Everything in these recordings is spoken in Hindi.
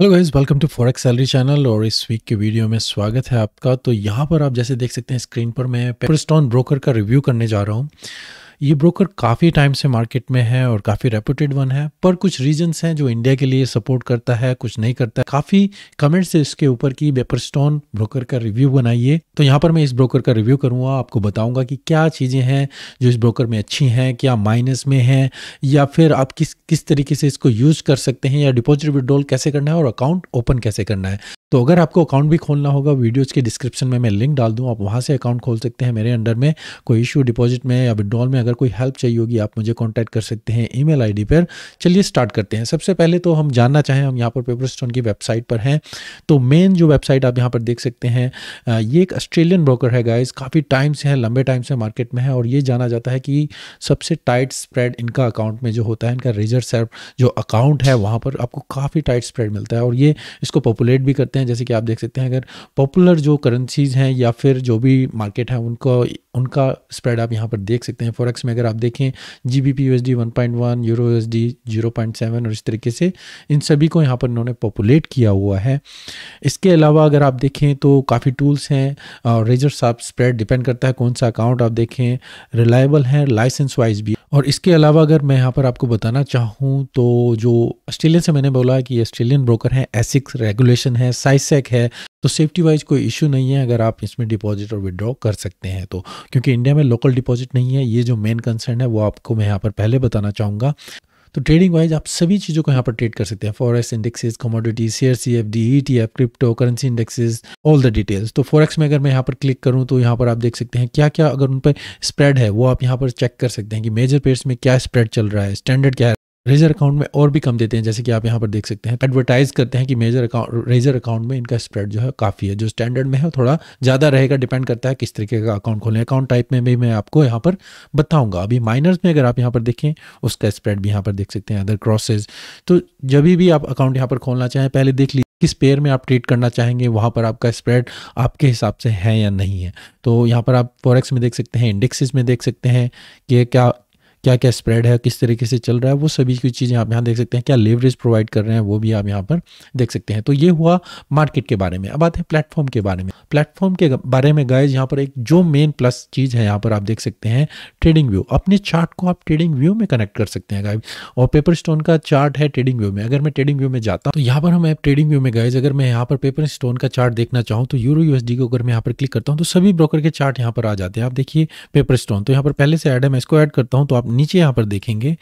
hello guys welcome to forex salary channel और इस वीक के वीडियो में स्वागत है आपका तो यहाँ पर आप जैसे देख सकते हैं स्क्रीन पर मैं स्टोन ब्रोकर का रिव्यू करने जा रहा हूँ ये ब्रोकर काफ़ी टाइम से मार्केट में है और काफ़ी रेपूटेड वन है पर कुछ रीजन्स हैं जो इंडिया के लिए सपोर्ट करता है कुछ नहीं करता है काफ़ी कमेंट्स है इसके ऊपर कि स्टोन ब्रोकर का रिव्यू बनाइए तो यहाँ पर मैं इस ब्रोकर का रिव्यू करूँगा आपको बताऊँगा कि क्या चीज़ें हैं जो इस ब्रोकर में अच्छी हैं क्या माइनस में हैं या फिर आप किस किस तरीके से इसको यूज़ कर सकते हैं या डिपॉजिट विड्रॉल कैसे करना है और अकाउंट ओपन कैसे करना है तो अगर आपको अकाउंट भी खोलना होगा वीडियोज़ के डिस्क्रिप्शन में मैं लिंक डाल दूँ आप वहाँ से अकाउंट खोल सकते हैं मेरे अंडर में कोई इशू डिपॉजिट में या विड्रॉल में अगर कोई हेल्प चाहिए होगी आप मुझे कॉन्टैक्ट कर सकते हैं ई मेल पर चलिए स्टार्ट करते हैं सबसे पहले तो हम जानना चाहें हम यहाँ पर पेपर स्टोन की वेबसाइट पर हैं तो मेन जो वेबसाइट आप यहाँ पर देख सकते हैं ये एक ऑस्ट्रेलियन ब्रोकर है गाइज काफ़ी टाइम से है लंबे टाइम से मार्केट में है और ये जाना जाता है कि सबसे टाइट स्प्रेड इनका अकाउंट में जो होता है इनका रिजर्व जो अकाउंट है वहाँ पर आपको काफ़ी टाइट स्प्रेड मिलता है और ये इसको पॉपुलेट भी सकते हैं जैसे कि आप देख सकते हैं अगर पॉपुलर जो करेंसीज हैं या फिर जो भी मार्केट है उनको उनका स्प्रेड आप यहाँ पर देख सकते हैं फॉरेक्स में अगर आप देखें G B P U S D one point one euro S D zero point seven और इस तरीके से इन सभी को यहाँ पर इन्होंने पॉपुलेट किया हुआ है इसके अलावा अगर आप देखें तो काफ़ी टूल्स हैं और रेजर साफ स्प्रेड डिपेंड करता है कौन सा अकाउंट आप देखें रिलायबल हैं लाइसेंस वाइज भी और इसके अलावा अगर मैं यहाँ पर आपको बताना चाहूँ तो जो ऑस्ट्रेलियन से मैंने बोला कि ऑस्ट्रेलियन ब्रोकर हैं एसिक्स रेगुलेशन है साइसेक है तो सेफ्टी वाइज कोई इशू नहीं है अगर आप इसमें डिपॉजिट और विड्रॉ कर सकते हैं तो क्योंकि इंडिया में लोकल डिपॉजिट नहीं है ये जो मेन कंसर्न है वो आपको मैं यहाँ पर पहले बताना चाहूँगा तो ट्रेडिंग वाइज आप सभी चीज़ों को यहाँ पर ट्रेड कर सकते हैं forex indexes commodity share C F D E T F crypto currency indexes all the details तो फॉरेक्स में अगर मैं यहाँ पर क्लिक करूँ तो यहाँ पर आप देख सकते हैं क्या क्या अगर उन पर स्प्रेड है वो आप यहाँ पर चेक कर सकते हैं कि मेजर पेयर्स में क्या स्प्रेड चल रहा है स्टैंडर्ड क्या है रेजर अकाउंट में और भी कम देते हैं जैसे कि आप यहाँ पर देख सकते हैं एडवर्टाइज करते हैं कि मेजर अकाउंट रेजर अकाउंट में इनका स्प्रेड जो है काफ़ी है जो स्टैंडर्ड में है थोड़ा ज़्यादा रहेगा डिपेंड करता है किस तरीके का अकाउंट खोलें अकाउंट टाइप में भी मैं आपको यहाँ पर बताऊँगा अभी माइनर्स में अगर आप यहाँ पर देखें उसका स्प्रेड भी यहाँ पर देख सकते हैं अदर क्रॉसेज तो जब भी आप अकाउंट यहाँ पर खोलना चाहें पहले देख लीजिए किस पेयर में आप ट्रेड करना चाहेंगे वहाँ पर आपका स्प्रेड आपके हिसाब से है या नहीं है तो यहाँ पर आप फॉरेक्स में देख सकते हैं इंडेक्सेस में देख सकते हैं कि क्या क्या क्या स्प्रेड है किस तरीके से चल रहा है वो सभी की चीज़ें आप यहाँ देख सकते हैं क्या लेवरेज प्रोवाइड कर रहे हैं वो भी आप यहाँ पर देख सकते हैं तो ये हुआ मार्केट के बारे में अब आते हैं प्लेटफॉर्म के बारे में प्लेटफॉर्म के बारे में गाइज यहाँ पर एक जो मेन प्लस चीज़ है यहाँ पर आप देख सकते हैं ट्रेडिंग व्यू अपने चार्ट को आप ट्रेडिंग व्यू में कनेक्ट कर सकते हैं गाइज और पेपर स्टोन का चार्ट है ट्रेडिंग व्यू में अगर मैं ट्रेडिंग व्यू में जाता हूँ तो यहाँ पर हम ट्रेडिंग व्यू में गाइज अगर मैं यहाँ पर पेपर स्टोन का चार्ट देखना चाहूँ तो यूरो यूएसडी को अगर मैं यहाँ पर क्लिक करता हूँ तो सभी ब्रोकर के चार्ट यहाँ पर आ जाते हैं आप देखिए पेपर स्टोन तो यहाँ पर पहले से ऐड है मैं इसको ऐड करता हूँ तो आप नीचे यहाँ पर देखेंगे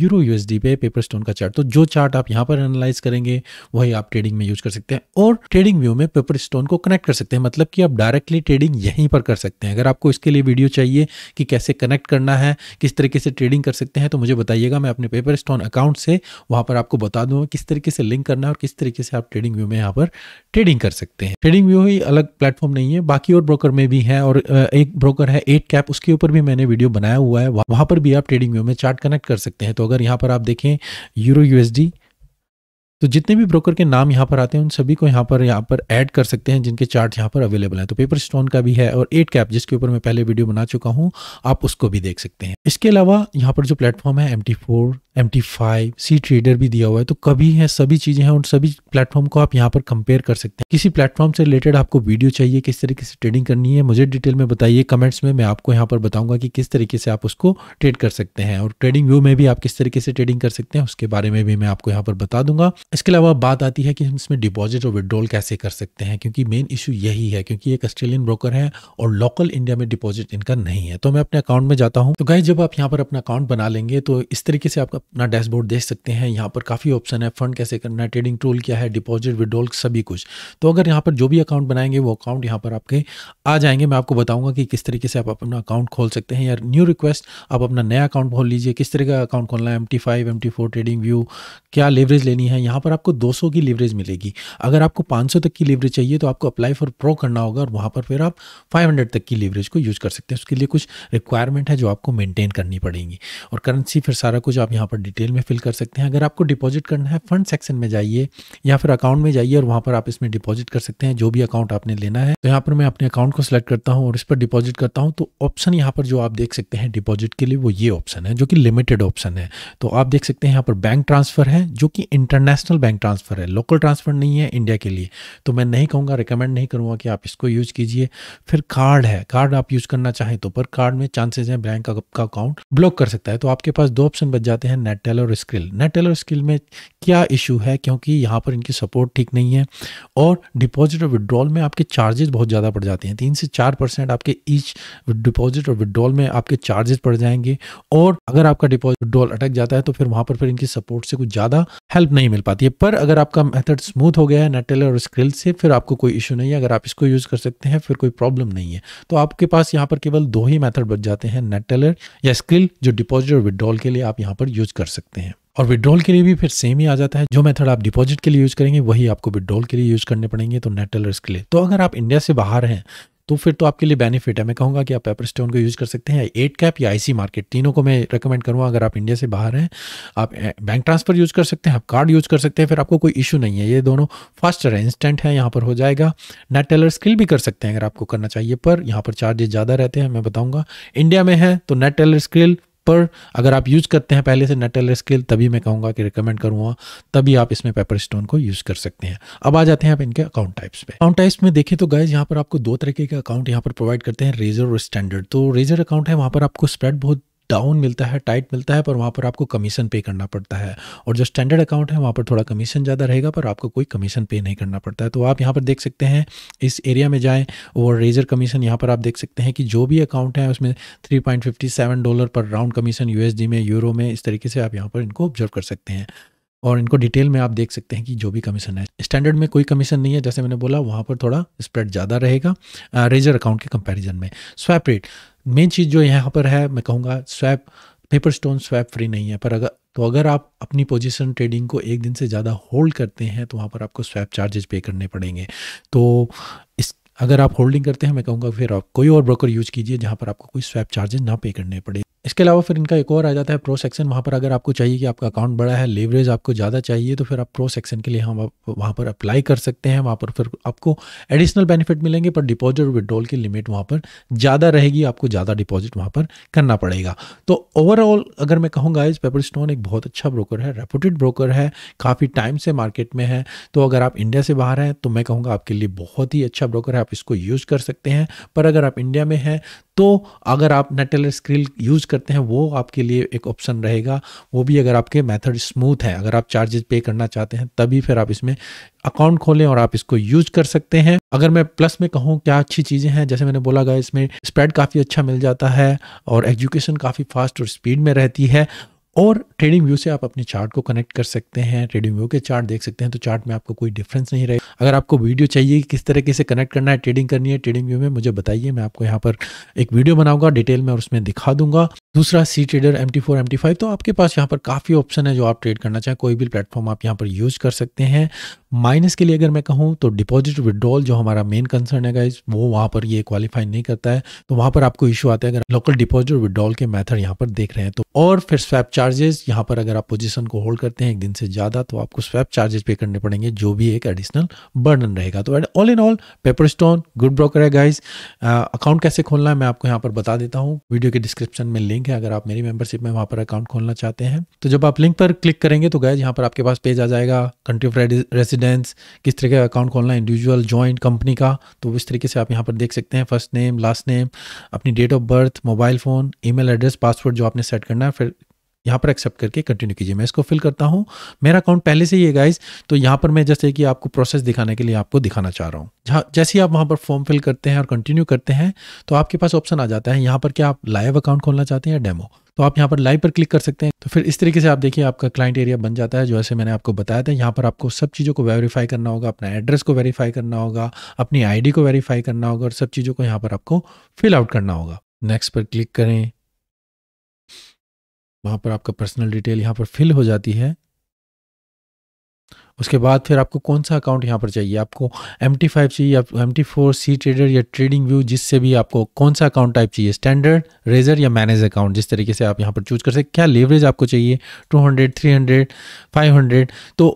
यूरो यूएसडी पे पेपर स्टोन का चार्ट तो जो चार्ट आप यहाँ पर एनालाइज करेंगे वही आप ट्रेडिंग में यूज कर सकते हैं और ट्रेडिंग व्यू में पेपर स्टोन को कनेक्ट कर सकते हैं मतलब कि आप डायरेक्टली ट्रेडिंग यहीं पर कर सकते हैं अगर आपको इसके लिए वीडियो चाहिए कि कैसे कनेक्ट करना है किस तरीके से ट्रेडिंग कर सकते हैं तो मुझे बताइएगा मैं अपने पेपर स्टोन अकाउंट से वहाँ पर आपको बता दूँगा किस तरीके से लिंक करना है और किस तरीके से आप ट्रेडिंग व्यू में यहाँ पर ट्रेडिंग कर सकते हैं ट्रेडिंग व्यू ही अलग प्लेटफॉर्म नहीं है बाकी और ब्रोकर में भी है और एक ब्रोकर है एट कैप उसके ऊपर भी मैंने वीडियो बनाया हुआ है वहाँ पर भी आप ट्रेडिंग व्यू में चार्ट कनेक्ट कर सकते हैं तो अगर यहाँ पर आप देखें यूरो यूएसडी तो जितने भी ब्रोकर के नाम यहाँ पर आते हैं उन सभी को यहाँ पर यहाँ पर ऐड कर सकते हैं जिनके चार्ट यहाँ पर अवेलेबल हैं तो पेपर स्टोन का भी है और एट कैप जिसके ऊपर मैं पहले वीडियो बना चुका हूँ आप उसको भी देख सकते हैं इसके अलावा यहाँ पर जो प्लेटफॉर्म है M T four M T five C trader भी दिया हुआ है तो कभी है सभी चीज़ें हैं उन सभी प्लेटफॉर्म को आप यहाँ पर कंपेयर कर सकते हैं किसी प्लेटफॉर्म से रिलेटेड आपको वीडियो चाहिए किस तरीके से ट्रेडिंग करनी है मुझे डिटेल में बताइए कमेंट्स में मैं आपको यहाँ पर बताऊंगा कि किस तरीके से आप उसको ट्रेड कर सकते हैं और ट्रेडिंग व्यू में भी आप किस तरीके से ट्रेडिंग कर सकते हैं उसके बारे में भी मैं आपको यहाँ पर बता दूंगा इसके अलावा बात आती है कि हम इसमें डिपॉजिट और विड्रॉल कैसे कर सकते हैं क्योंकि मेन इशू यही है क्योंकि एक ऑस्ट्रेलियन ब्रोकर है और लोकल इंडिया में डिपॉजिट इनका नहीं है तो मैं अपने अकाउंट में जाता हूँ तो गाय जब आप यहाँ पर अपना अकाउंट बना लेंगे तो इस तरीके से आप अपना डैशबोर्ड देख सकते हैं यहाँ पर काफ़ी ऑप्शन है फंड कैसे करना है ट्रेडिंग टूल क्या है डिपॉजिट विड्रॉल सभी कुछ तो अगर यहाँ पर जो भी अकाउंट बनाएंगे वो अकाउंट यहाँ पर आपके आ जाएंगे मैं आपको बताऊँगा कि किस तरीके से आप अपना अकाउंट खोल सकते हैं या न्यू रिक्वेस्ट आप अपना नया अकाउंट खोल लीजिए किस तरह का अकाउंट खोलना है M T five M T four TradingView क्या लेवरेज लेनी है यहाँ यहाँ पर आपको 200 की लीवरेज मिलेगी अगर आपको 500 तक की लीवरेज चाहिए तो आपको अप्लाई फॉर प्रो करना होगा और वहाँ पर फिर आप 500 तक की लीवरेज को यूज़ कर सकते हैं उसके लिए कुछ रिक्वायरमेंट है जो आपको मेनटेन करनी पड़ेगी और करेंसी फिर सारा कुछ आप यहाँ पर डिटेल में फिल कर सकते हैं अगर आपको डिपॉजिट करना है फंड सेक्शन में जाइए या फिर अकाउंट में जाइए और वहाँ पर आप इसमें डिपॉजिट कर सकते हैं जो भी अकाउंट आपने लेना है तो यहाँ पर मैं अपने अकाउंट को सिलेक्ट करता हूँ और इस पर डिपॉजिट करता हूँ तो ऑप्शन यहाँ पर जो आप देख सकते हैं डिपॉजिट के लिए वो ये ऑप्शन है जो कि लिमिटेड ऑप्शन है तो आप देख सकते हैं यहाँ पर बैंक ट्रांसफर है जो कि इंटरनेशनल इंटरनेशनल बैंक ट्रांसफ़र है लोकल ट्रांसफ़र नहीं है इंडिया के लिए तो मैं नहीं कहूँगा रिकमेंड नहीं करूँगा कि आप इसको यूज़ कीजिए फिर कार्ड है कार्ड आप यूज़ करना चाहें तो पर कार्ड में चांसेज हैं बैंक का अकाउंट ब्लॉक कर सकता है तो आपके पास दो ऑप्शन बच जाते हैं नेटटेल और स्किल नेटटेल और स्किल में क्या इशू है क्योंकि यहाँ पर इनकी सपोर्ट ठीक नहीं है और डिपॉजिट और विड्रॉल में आपके चार्जेस बहुत ज़्यादा पड़ जाते हैं तीन से चार परसेंट आपके ईच डिपॉजिट और विड्रॉल में आपके चार्जेस पड़ जाएंगे और अगर आपका डिपॉजिट विड्रॉल अटक जाता है तो फिर वहाँ पर फिर इनकी सपोर्ट से कुछ ज़्यादा हेल्प नहीं मिल पाती आती है पर अगर आपका मेथड स्मूथ हो गया है नेटेलर और स्क्रिल से फिर आपको कोई इशू नहीं है अगर आप इसको यूज़ कर सकते हैं फिर कोई प्रॉब्लम नहीं है तो आपके पास यहाँ पर केवल दो ही मैथड बच जाते हैं नेटेलर या स्क्रिल जो डिपॉजिट और विदड्रॉल के लिए आप यहाँ पर यूज़ कर सकते हैं और विड्रॉल के लिए भी फिर सेम ही आ जाता है जो मेथड आप डिपॉजिट के लिए यूज करेंगे वही आपको विड्रॉल के लिए यूज करने पड़ेंगे तो नेट के लिए तो अगर आप इंडिया से बाहर हैं तो फिर तो आपके लिए बेनिफिट है मैं कहूँगा कि आप पेपर स्टोन को यूज़ कर सकते हैं एट कैप या आईसी मार्केट तीनों को मैं रिकमेंड करूँगा अगर आप इंडिया से बाहर हैं आप बैंक ट्रांसफ़र यूज़ कर सकते हैं आप कार्ड यूज़ कर सकते हैं फिर आपको कोई इशू नहीं है ये दोनों फास्टर है इंस्टेंट है यहाँ पर हो जाएगा नेट टेलर स्किल भी कर सकते हैं अगर आपको करना चाहिए पर यहाँ पर चार्जेज ज़्यादा रहते हैं मैं बताऊँगा इंडिया में है तो नेट टेलर स्किल पर अगर आप यूज़ करते हैं पहले से नटल स्केल तभी मैं कहूंगा कि रिकमेंड करूंगा तभी आप इसमें पेपर स्टोन को यूज़ कर सकते हैं अब आ जाते हैं आप इनके अकाउंट टाइप्स पे अकाउंट टाइप्स में देखें तो गाइज यहाँ पर आपको दो तरीके के अकाउंट यहाँ पर प्रोवाइड करते हैं रेजर और स्टैंडर्ड तो रेजर अकाउंट है वहां पर आपको स्प्रेड बहुत डाउन मिलता है टाइट मिलता है पर वहाँ पर आपको कमीशन पे करना पड़ता है और जो स्टैंडर्ड अकाउंट है वहाँ पर थोड़ा कमीशन ज़्यादा रहेगा पर आपको कोई कमीशन पे नहीं करना पड़ता है तो आप यहाँ पर देख सकते हैं इस एरिया में जाएँ और रेजर कमीशन यहाँ पर आप देख सकते हैं कि जो भी अकाउंट है उसमें थ्री डॉलर पर राउंड कमीशन यू में यूरो में इस तरीके से आप यहाँ पर इनको ऑब्जर्व कर सकते हैं और इनको डिटेल में आप देख सकते हैं कि जो भी कमीशन है स्टैंडर्ड में कोई कमीशन नहीं है जैसे मैंने बोला वहाँ पर थोड़ा स्प्रेड ज़्यादा रहेगा रेजर अकाउंट के कंपैरिजन में स्वैप रेट मेन चीज़ जो यहाँ पर है मैं कहूँगा swap Pepperstone swap free नहीं है पर अगर तो अगर आप अपनी पोजिशन ट्रेडिंग को एक दिन से ज़्यादा होल्ड करते हैं तो वहाँ पर आपको स्वैप चार्जेस पे करने पड़ेंगे तो इस अगर आप होल्डिंग करते हैं मैं कहूँगा फिर आप कोई और ब्रोकर यूज कीजिए जहाँ पर आपको कोई स्वैप चार्जेस ना पे करने पड़े इसके अलावा फिर इनका एक और आ जाता है प्रो सेक्शन वहाँ पर अगर आपको चाहिए कि आपका अकाउंट बड़ा है लेवरेज आपको ज़्यादा चाहिए तो फिर आप प्रो सेक्शन के लिए हम आप वहाँ पर अप्लाई कर सकते हैं वहाँ पर फिर आपको एडिशनल बेनिफिट मिलेंगे पर डिपॉजिट विड्रॉल की लिमिट वहाँ पर ज़्यादा रहेगी आपको ज़्यादा डिपॉजिट वहाँ पर करना पड़ेगा तो ओवरऑल अगर मैं कहूँगा इस पेपर स्टोन एक बहुत अच्छा ब्रोकर है रेपूटेड ब्रोकर है काफ़ी टाइम से मार्केट में है तो अगर आप इंडिया से बाहर हैं तो मैं कहूँगा आपके लिए बहुत ही अच्छा ब्रोकर है आप इसको यूज़ कर सकते हैं पर अगर आप इंडिया में हैं तो अगर आप नेटेलर स्क्रिल यूज़ करते हैं वो आपके लिए एक ऑप्शन रहेगा वो भी अगर आपके मेथड स्मूथ है अगर आप चार्जेस पे करना चाहते हैं तभी फिर आप इसमें अकाउंट खोलें और आप इसको यूज कर सकते हैं अगर मैं प्लस में कहूँ क्या अच्छी चीज़ें हैं जैसे मैंने बोला गया इसमें स्प्रेड काफ़ी अच्छा मिल जाता है और एजुकेशन काफ़ी फास्ट और स्पीड में रहती है और ट्रेडिंग व्यू से आप अपने चार्ट को कनेक्ट कर सकते हैं ट्रेडिंग व्यू के चार्ट देख सकते हैं तो चार्ट में आपको कोई डिफरेंस नहीं रहे अगर आपको वीडियो चाहिए कि किस तरीके से कनेक्ट करना है ट्रेडिंग करनी है ट्रेडिंग व्यू में मुझे बताइए मैं आपको यहाँ पर एक वीडियो बनाऊंगा डिटेल में और उसमें दिखा दूंगा दूसरा C trader M T four M T five तो आपके पास यहाँ पर काफ़ी ऑप्शन है जो आप ट्रेड करना चाहें कोई भी प्लेटफॉर्म आप यहाँ पर यूज कर सकते हैं माइनस के लिए अगर मैं कहूँ तो डिपॉजिट विड्रॉल जो हमारा मेन कंसर्न है गाइज वो वहाँ पर ये क्वालिफाई नहीं करता है तो वहाँ पर आपको इशू आता है अगर लोकल डिपॉजिट विड्रॉल के मैथड यहाँ पर देख रहे हैं तो और फिर स्वैप चार्जेस यहाँ पर अगर आप पोजीशन को होल्ड करते हैं एक दिन से ज़्यादा तो आपको स्वैप चार्जेस पे करने पड़ेंगे जो भी एक एडिशनल बर्डन रहेगा तो all in all Pepperstone good broker है गाइज अकाउंट कैसे खोलना है मैं आपको यहाँ पर बता देता हूँ वीडियो के डिस्क्रिप्शन में लिंक है अगर आप मेरी मेंबरशिप में वहाँ पर अकाउंट खोलना चाहते हैं तो जब आप लिंक पर क्लिक करेंगे तो गाइज यहाँ पर आपके पास पेज आ जाएगा कंट्री ऑफ रेसिडेंस किस तरह का अकाउंट खोलना है इंडिविजुअल ज्वाइंट कंपनी का तो इस तरीके से आप यहाँ पर देख सकते हैं फर्स्ट नेम लास्ट नेम अपनी date of birth mobile phone email address password जो आपने सेट करना है फिर यहाँ पर एक्सेप्ट करके कंटिन्यू कीजिए मैं इसको फिल करता हूँ मेरा अकाउंट पहले से ही है गाइज तो यहाँ पर मैं जैसे कि आपको प्रोसेस दिखाने के लिए आपको दिखाना चाह रहा हूँ जैसे ही आप वहाँ पर फॉर्म फिल करते हैं और कंटिन्यू करते हैं तो आपके पास ऑप्शन आ जाता है यहाँ पर क्या आप लाइव अकाउंट खोलना चाहते हैं या डेमो तो आप यहाँ पर लाइव पर क्लिक कर सकते हैं तो फिर इस तरीके से आप देखिए आपका क्लाइंट एरिया बन जाता है जो ऐसे मैंने आपको बताया था यहाँ पर आपको सब चीज़ों को वेरीफाई करना होगा अपना एड्रेस को वेरीफाई करना होगा अपनी आईडी को वेरीफाई करना होगा और सब चीज़ों को यहाँ पर आपको फिल आउट करना होगा नेक्स्ट पर क्लिक करें वहाँ पर आपका पर्सनल डिटेल यहाँ पर फिल हो जाती है उसके बाद फिर आपको कौन सा अकाउंट यहाँ पर चाहिए आपको एम टी फाइव चाहिए या M T four C trader या ट्रेडिंग व्यू जिससे भी आपको कौन सा अकाउंट टाइप चाहिए स्टैंडर्ड रेजर या मैनेज अकाउंट जिस तरीके से आप यहाँ पर चूज कर सकते क्या लेवरेज आपको चाहिए two hundred three hundred five hundred तो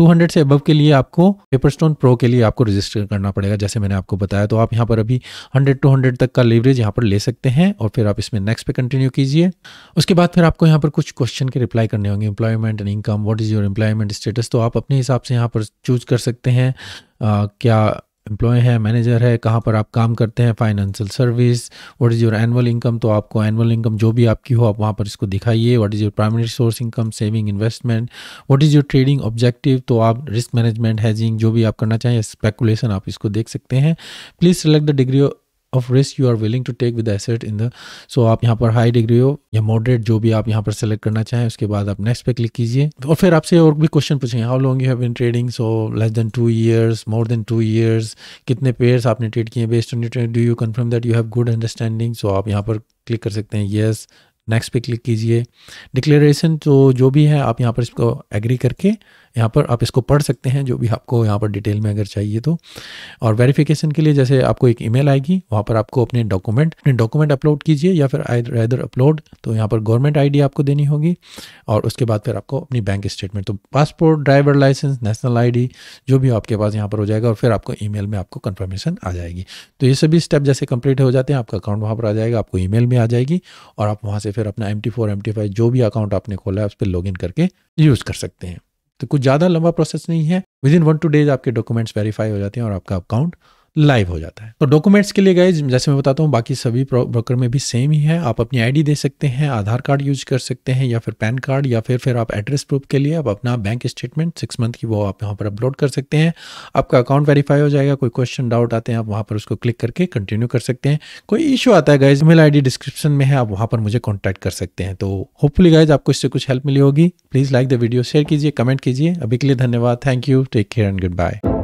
200 से अबव के लिए आपको पेपर स्टोन प्रो के लिए आपको रजिस्टर करना पड़ेगा जैसे मैंने आपको बताया तो आप यहाँ पर अभी 100 टू 100 तक का लेवरेज यहाँ पर ले सकते हैं और फिर आप इसमें नेक्स्ट पे कंटिन्यू कीजिए उसके बाद फिर आपको यहाँ पर कुछ क्वेश्चन के रिप्लाई करने होंगे employment and income what is your employment status तो आप अपने हिसाब से यहाँ पर चूज कर सकते हैं आ, क्या एम्प्लॉय है मैनेजर है कहाँ पर आप काम करते हैं financial service what is your annual income तो आपको एनुअल इनकम जो भी आपकी हो आप वहाँ पर इसको दिखाइए what is your primary source income saving investment what is your trading objective तो आप रिस्क मैनेजमेंट हैजिंग जो भी आप करना चाहें स्पेकुलेशन आप इसको देख सकते हैं please select the degree of risk you are willing to take with asset in the so आप यहाँ पर हाई डिग्री हो या मॉडरेट जो भी आप यहाँ पर सेलेक्ट करना चाहें उसके बाद आप नेक्स्ट पे क्लिक कीजिए और फिर आपसे और भी क्वेश्चन पूछेंगे how long you have been trading so less than two years more than two years कितने पेयर्स आपने ट्रेड किए based on trade do you confirm that you have good understanding so आप यहाँ पर क्लिक कर सकते हैं येस नेक्स्ट पे क्लिक कीजिए डिक्लेरेशन तो जो भी है आप यहाँ पर इसको एग्री करके यहाँ पर आप इसको पढ़ सकते हैं जो भी आपको यहाँ पर डिटेल में अगर चाहिए तो और वेरिफिकेशन के लिए जैसे आपको एक ईमेल आएगी वहाँ पर आपको अपने डॉक्यूमेंट अपने डॉक्यूमेंट अपलोड कीजिए या फिर आइदर अपलोड तो यहाँ पर गवर्नमेंट आईडी आपको देनी होगी और उसके बाद फिर आपको अपनी बैंक स्टेटमेंट तो passport driver licence national I जो भी आपके पास यहाँ पर हो जाएगा और फिर आपको ई में आपको कन्फर्मेशन आ जाएगी तो ये सभी स्टेप जैसे कंप्लीट हो जाते हैं आपका अकाउंट वहाँ पर आ जाएगा आपको ई में आ जाएगी और आप वहाँ से फिर अपना M T four M T five जो भी अकाउंट आपने खोला है उस पर लॉग इन करके यूज़ कर सकते हैं तो कुछ ज़्यादा लंबा प्रोसेस नहीं है within one two days आपके डॉक्यूमेंट्स वेरीफाई हो जाते हैं और आपका अकाउंट लाइव हो जाता है तो डॉक्यूमेंट्स के लिए गए जैसे मैं बताता हूँ बाकी सभी ब्रोकर में भी सेम ही है आप अपनी आईडी दे सकते हैं आधार कार्ड यूज कर सकते हैं या फिर पैन कार्ड या फिर फिर आप एड्रेस प्रूफ के लिए आप अपना बैंक स्टेटमेंट सिक्स मंथ की वो आप यहाँ पर अपलोड कर सकते हैं आपका अकाउंट वेरीफाई हो जाएगा कोई क्वेश्चन डाउट आते हैं आप वहाँ पर उसको क्लिक करके कंटिन्यू कर सकते हैं कोई इशू आता है गाइज मेल आई डिस्क्रिप्शन में है आप वहाँ पर मुझे कॉन्टैक्ट कर सकते हैं तो होपफुली गाइज आपको इससे कुछ हेल्प मिली होगी please like the video share कीजिए कमेंट कीजिए अभी के लिए धन्यवाद thank you take care and good bye